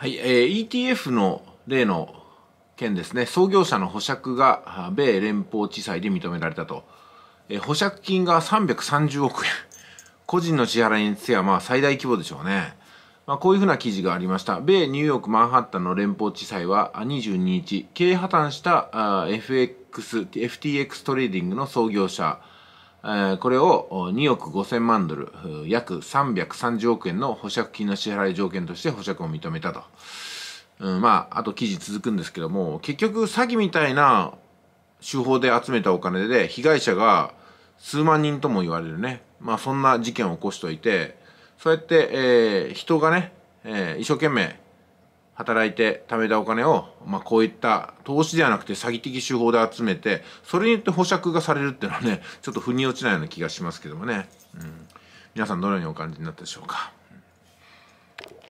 はい、えー、ETF の例の件ですね、創業者の保釈が米連邦地裁で認められたと。えー、保釈金が330億円。個人の支払いについてはまあ最大規模でしょうね。まあ、こういうふうな記事がありました。米ニューヨークマンハッタンの連邦地裁は22日、経営破綻した FX、FTX トレーディングの創業者、えこれを2億5000万ドル、約330億円の保釈金の支払い条件として保釈を認めたと。うん、まあ、あと記事続くんですけども、結局詐欺みたいな手法で集めたお金で被害者が数万人とも言われるね。まあそんな事件を起こしておいて、そうやって、えー、人がね、えー、一生懸命働いて貯めたお金を、まあ、こういった投資ではなくて詐欺的手法で集めてそれによって保釈がされるっていうのはねちょっと腑に落ちないような気がしますけどもね、うん、皆さんどのようにお感じになったでしょうか。